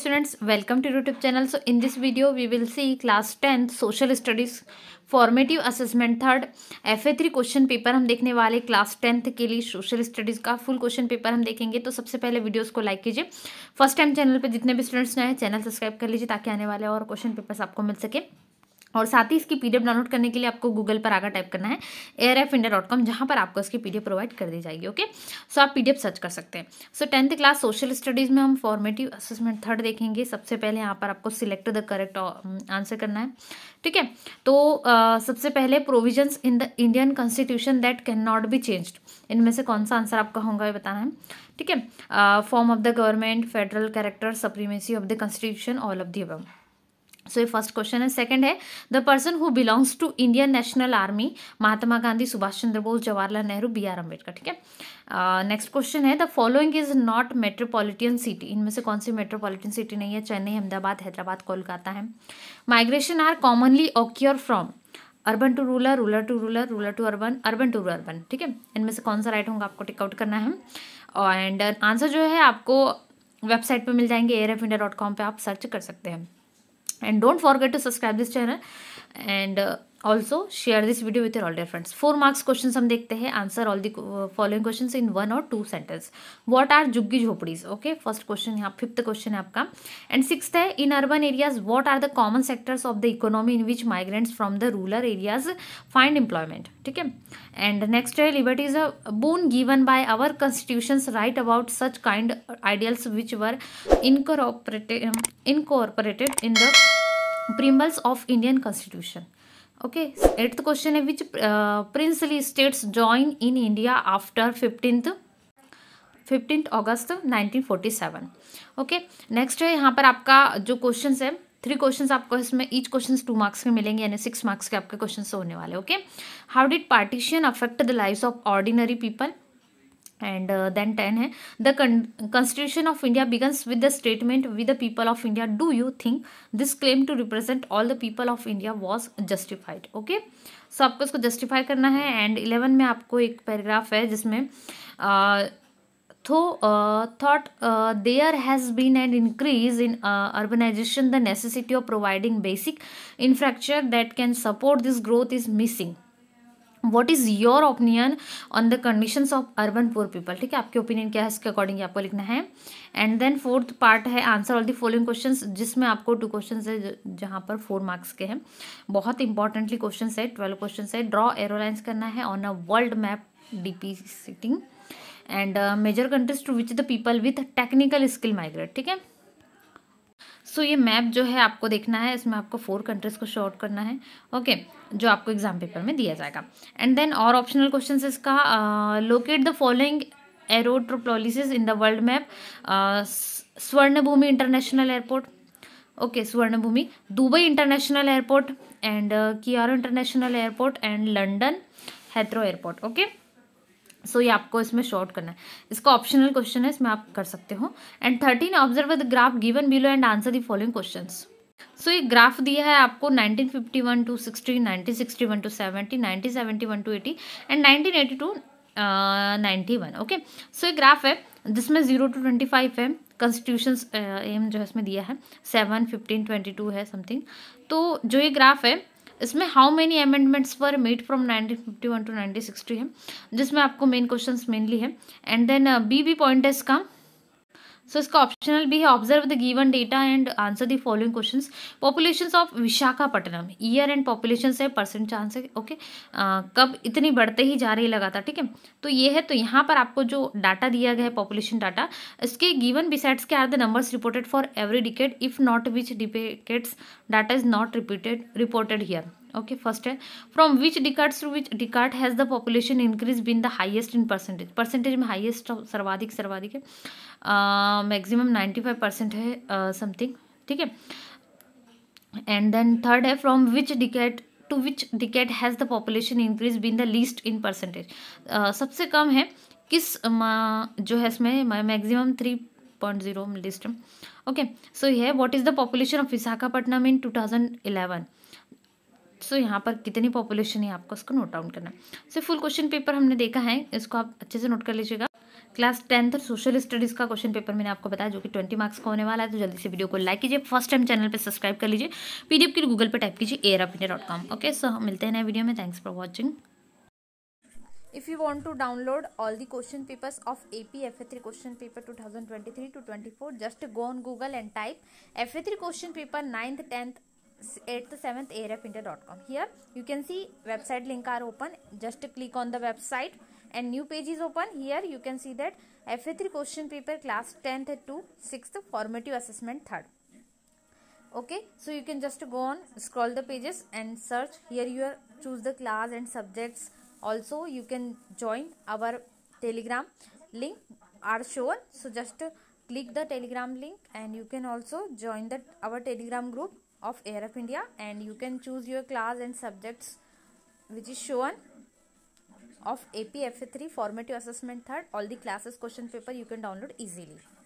students welcome to youtube channel so in this video we will see class 10 social studies formative assessment third F A three question paper हम देखने वाले class tenth के लिए social studies का full question paper हम देखेंगे तो सबसे पहले वीडियोस को लाइक कीजिए फर्स्ट टाइम चैनल पे जितने भी स्टूडेंट्स नए हैं चैनल सब्सक्राइब कर लीजिए ताकि आने वाले और क्वेश्चन पेपर्स आपको मिल सके और साथ ही इसकी पीडीएफ डाउनलोड करने के लिए आपको गूगल पर आकर टाइप करना है air of India dot com जहाँ पर आपको इसकी पीडीएफ प्रोवाइड कर दी जाएगी ओके सो आप पीडीएफ सर्च कर सकते हैं so tenth class social studies में हम फॉर्मेटिव असेसमेंट थर्ड देखेंगे सबसे पहले यहाँ पर आपको सिलेक्ट द करेक्ट आंसर करना है ठीक है तो आ, सबसे पहले provisions in the Indian constitution that can not be changed इनमें से कौन सा आंसर आपका होगा ये बताना है ठीक है form of the government federal character supremacy of the constitution all of the about so ये फर्स्ट क्वेश्चन है सेकंड है the person who belongs to Indian National Army Mahatma Gandhi Subhash Chandra Bose Jawaharlal Nehru B R Ambedkar ठीक है नेक्स्ट uh, क्वेश्चन है the following is not metropolitan city इनमें से कौन सी metropolitan city नहीं है चेन्नई अहमदाबाद हैदराबाद कोलकाता है migration are commonly occur from urban to rural rural to rural rural to urban urban to urban ठीक है इनमें से कौन सा राइट होगा आपको टिकआउट करना है एंड आंसर जो है आपको वेबसाइट पर मिल जाएंगे एयर पे इंडिया डॉट कॉम पर आप सर्च कर सकते हैं and don't forget to subscribe this channel and uh, also share this video with all their friends four marks question हम देखते हैं answer all the following question in one or two sentence what are jhuggi jhopdis okay first question यहाँ fifth question है आपका and six है in urban areas what are the common sectors of the economy in which migrants from the rural areas find employment ठीक है and next है liberty is a boon given by our constitution right about such kind ideals which were incorporated incorporated in the preambles of Indian constitution okay eighth question है which uh, princely states join in india after 15th August 1947 okay okay? Next है यहाँ पर आपका जो question है three question आपको इसमें each question two marks के मिलेंगे यानी सिक्स मार्क्स के आपके क्वेश्चन होने वाले okay how did partition affect the life of ordinary people and then ten है the constitution of India begins with the statement with the people of India do you think this claim to represent all the people of India was justified okay so आपको इसको justify करना है and eleven में आपको एक paragraph है जिसमें though thought there has been and increase in urbanisation the necessity of providing basic infrastructure that can support this growth is missing what is your opinion on the condition of urban poor people ठीक है आपके opinion क्या है इसके according आपको लिखना है and then fourth part है answer all the following question जिसमें आपको टू क्वेश्चन है जहाँ पर फोर मार्क्स के हैं बहुत इंपॉर्टेंटली क्वेश्चन है ट्वेल्व क्वेश्चन है ड्रॉ एरोलाइंस करना है on a world map depicting and major countries to which the people with technical skill migrate ठीक है सो so, ये मैप जो है आपको देखना है इसमें आपको फोर कंट्रीज़ को शॉर्ट करना है ओके okay. जो आपको एग्जाम पेपर में दिया जाएगा एंड देन और ऑप्शनल क्वेश्चन इसका locate the following aerotropolises in the world map Suvarnabhumi international airport okay Suvarnabhumi Dubai international airport and Cairo international airport and London Heathrow airport okay so ये आपको इसमें short करना है इसका optional question है इसमें आप कर सकते हो and thirteen observe the graph given below and answer the following questions so so, ये ग्राफ दिया है आपको 1951 to 60, 1961 to 70, 1971 to 80 and 1980 to ninety one okay so ये ग्राफ है जिसमें जीरो टू ट्वेंटी फाइव है कॉन्स्टिट्यूशन एम uh, जो है इसमें दिया है सेवन फिफ्टीन ट्वेंटी टू है समथिंग तो जो ये ग्राफ है इसमें how many amendments were made from 1951 to 1960 है जिसमें आपको मेन क्वेश्चन मेनली है and then B B point का सो इसका ऑप्शनल भी है observe the given data and answer the following questions populations of Visakhapatnam year and population है percent chance है ओके uh, कब इतनी बढ़ते ही जा रही लगातार ठीक है तो ये है तो यहाँ पर आपको जो डाटा दिया गया है पॉपुलेशन डाटा इसके गिवन बिसाइड्स के are the numbers reported for every decade if not which depicts data is not repeated reported here okay first है from which decade through which decade has the population increase been the highest in percentage percentage में highest तो सर्वाधिक सर्वाधिक है maximum ninety five percent है something uh, ठीक है and then third है from which decade to which decade has the population increase been the least in percentage सबसे कम है किस uh, जो है इसमें maximum three point zero least okay so ये है what is the population of Visakhapatnam in two thousand eleven so so, यहाँ पर कितनी पॉपुलेशन है आपको उसको नोट डाउन करना है सो फुल क्वेश्चन पेपर हमने देखा है इसको आप अच्छे से नोट कर लीजिएगा क्लास टेंथ और सोशल स्टडीज़ का क्वेश्चन पेपर मैंने आपको बताया जो कि ट्वेंटी मार्क्स का होने वाला है तो जल्दी से वीडियो को लाइक कीजिए फर्स्ट टाइम चैनल पर सब्सक्राइब कर लीजिए पीडीएफ के लिए गूगल पर टाइप कीजिए air of India dot com okay so मिलते हैं नए वीडियो में thanks for watching If you want to download all the question papers of AP FA3 question paper 2023 to 24, just go on Google and type FA3 question paper 9th, 10th, at the 7th arapinter.com here you can see website link are open just click on the website and new page is open here you can see that fa3 question paper class 10th to 6th formative assessment 3rd okay so you can just go on scroll the pages and search here you are, choose the class and subjects also you can join our telegram link are shown so just click the telegram link and you can also join the our telegram group of Air of India and you can choose your class and subjects which is shown of AP FA3 formative assessment third all the classes question paper you can download easily.